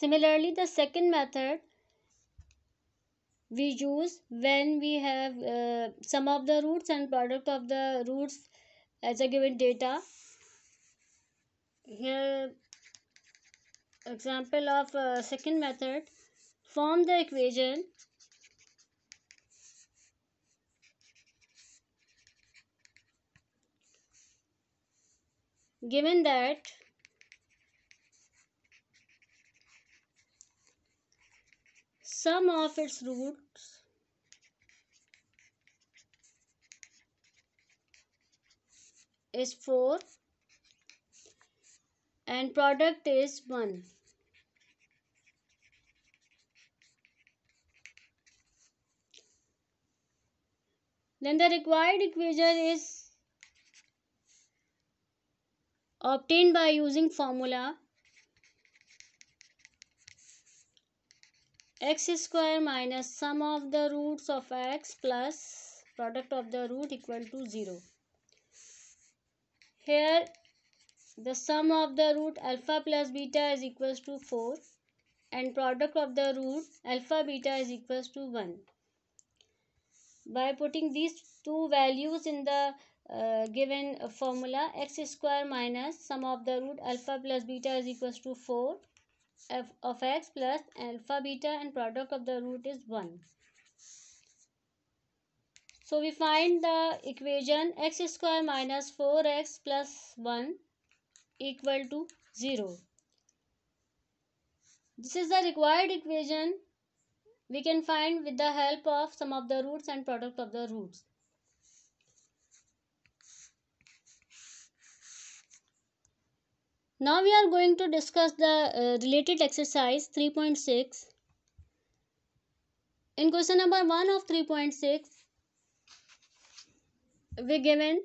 Similarly, the second method we use when we have uh, some of the roots and product of the roots as a given data. Here, example of uh, second method, form the equation given that Sum of its roots is 4 and product is 1. Then the required equation is obtained by using formula x square minus sum of the roots of x plus product of the root equal to 0. Here the sum of the root alpha plus beta is equals to 4 and product of the root alpha beta is equals to 1. By putting these two values in the uh, given formula x square minus sum of the root alpha plus beta is equals to 4 f of x plus alpha beta and product of the root is 1. So we find the equation x square minus 4x plus 1 equal to 0. This is the required equation we can find with the help of some of the roots and product of the roots. Now we are going to discuss the uh, related exercise 3.6. In question number 1 of 3.6, we given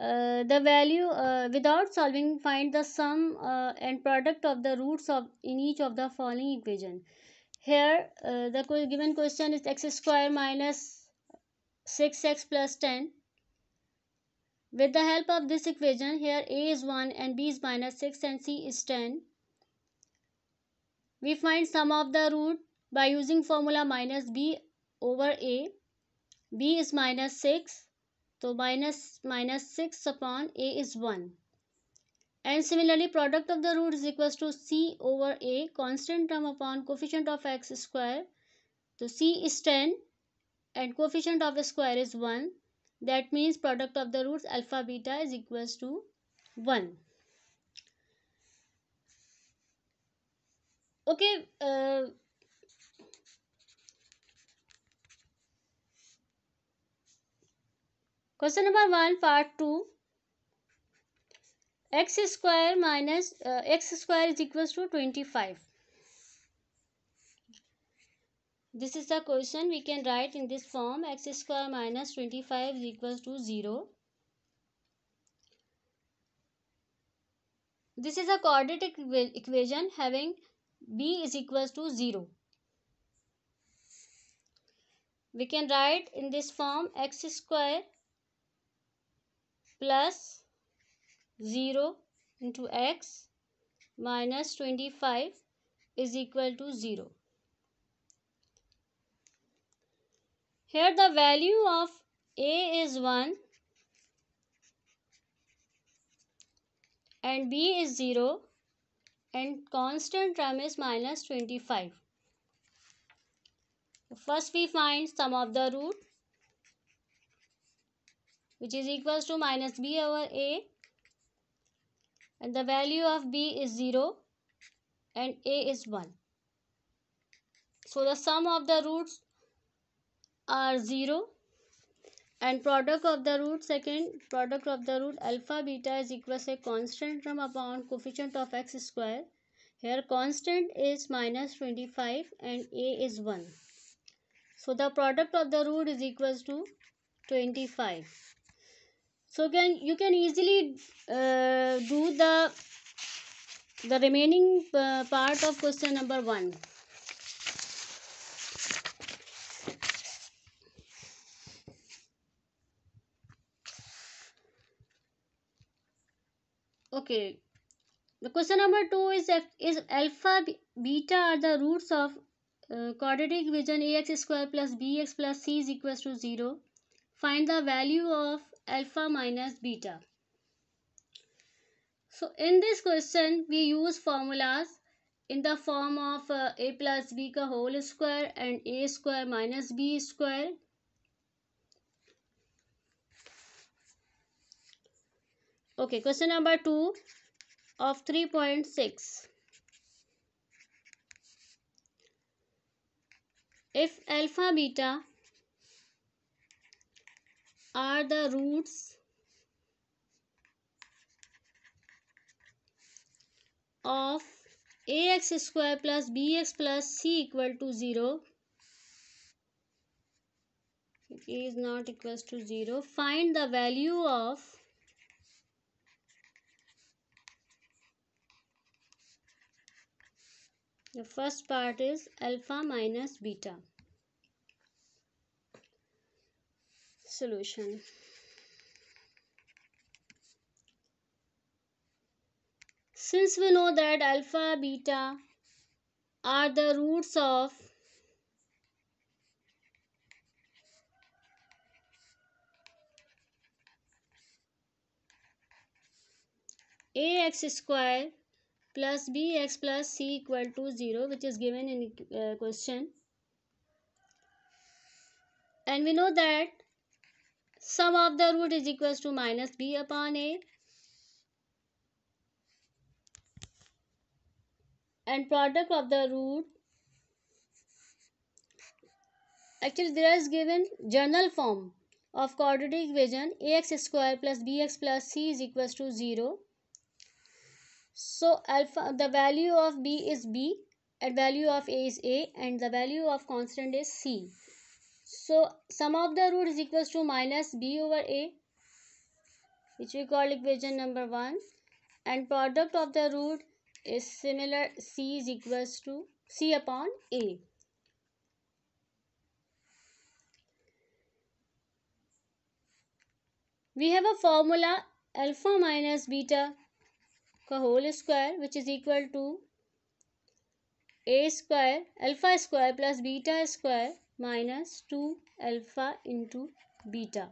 uh, the value uh, without solving find the sum uh, and product of the roots of in each of the following equation. Here uh, the given question is x square minus 6x plus 10 with the help of this equation, here a is 1 and b is minus 6 and c is 10. We find sum of the root by using formula minus b over a. b is minus 6. So minus minus 6 upon a is 1. And similarly product of the root is equals to c over a constant term upon coefficient of x square. So c is 10 and coefficient of square is 1. That means product of the roots alpha beta is equals to 1. Okay. Uh, Question number 1 part 2 x square minus uh, x square is equals to 25 this is the question we can write in this form x square minus 25 is equals to 0. This is a quadratic equation having b is equals to 0. We can write in this form x square plus 0 into x minus 25 is equal to 0. Here the value of A is 1 and B is 0 and constant term is minus 25. First we find sum of the root which is equals to minus b over a and the value of b is 0 and a is 1. So the sum of the roots are 0 and product of the root second product of the root alpha beta is to a constant term upon coefficient of x square here constant is minus 25 and a is 1 so the product of the root is equals to 25 so can you can easily uh, do the the remaining uh, part of question number 1 okay the question number 2 is If is alpha beta are the roots of uh, quadratic equation ax square plus bx plus c is equals to 0 find the value of alpha minus beta so in this question we use formulas in the form of uh, a plus b ka whole square and a square minus b square okay question number 2 of 3.6 if alpha beta are the roots of ax square plus bx plus c equal to 0 a is not equals to 0 find the value of The first part is alpha minus beta. Solution. Since we know that alpha, beta are the roots of ax square plus bx plus c equal to 0 which is given in uh, question and we know that sum of the root is equals to minus b upon a and product of the root actually there is given general form of quadratic equation ax square plus bx plus c is equals to 0 so alpha the value of B is B and value of A is A and the value of constant is C. So sum of the root is equals to minus B over A which we call equation number 1 and product of the root is similar C is equals to C upon A. We have a formula alpha minus beta Whole square, which is equal to a square, alpha square plus beta square 2 alpha into beta.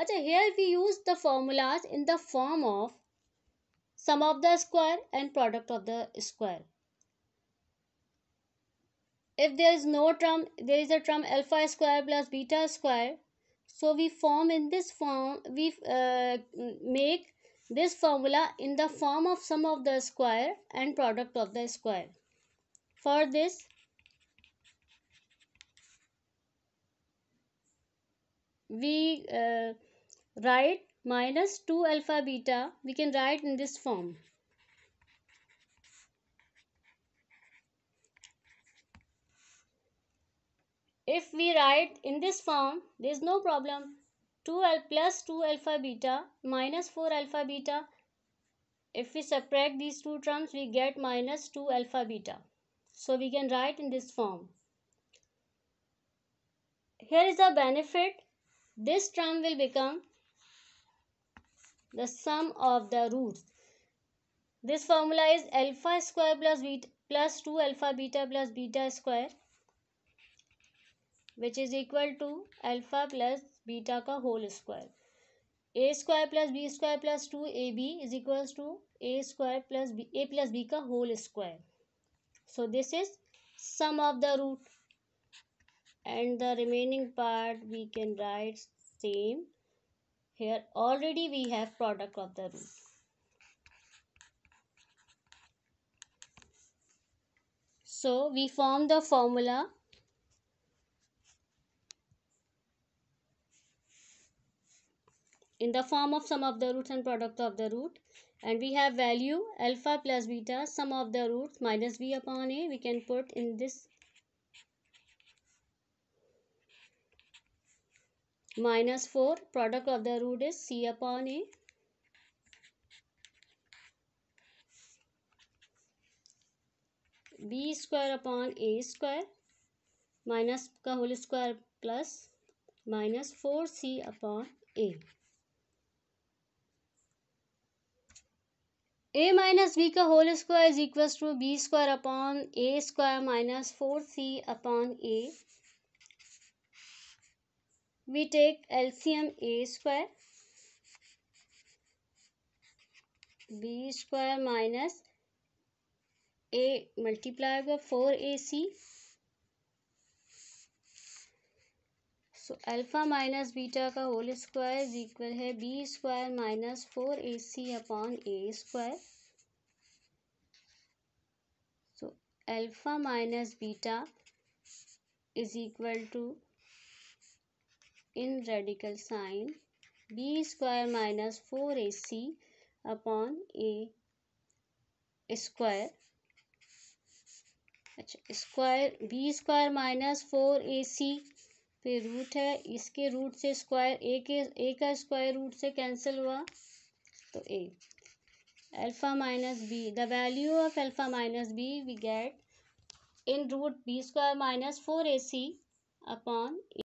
Achha, here we use the formulas in the form of sum of the square and product of the square. If there is no term, there is a term alpha square plus beta square. So we form in this form, we uh, make this formula in the form of sum of the square and product of the square. For this, we uh, write minus 2 alpha beta, we can write in this form. If we write in this form, there is no problem 2 plus L 2 alpha beta minus 4 alpha beta. If we subtract these two terms, we get minus 2 alpha beta. So we can write in this form. Here is the benefit. This term will become the sum of the roots. This formula is alpha square plus beta plus 2 alpha beta plus beta square which is equal to alpha plus beta का whole square a square plus b square plus two a b is equals to a square plus b a plus b का whole square so this is sum of the root and the remaining part we can write same here already we have product of the root so we form the formula in the form of sum of the roots and product of the root and we have value alpha plus beta sum of the roots minus b upon a we can put in this minus 4 product of the root is c upon a b square upon a square minus का whole square plus minus four c upon a. A minus b का whole square is equal to b square upon a square minus four c upon a we take LCM a square b square minus a multiply होगा four a c so alpha minus beta का whole square is equal है b square minus four a c upon a square so alpha minus beta is equal to in radical sign b square minus four a c upon a square अच्छा square b square minus four a c पे root है इसके root से square ए के ए का square root से cancel हुआ तो a alpha minus b the value of alpha minus b we get in root b square minus four a c upon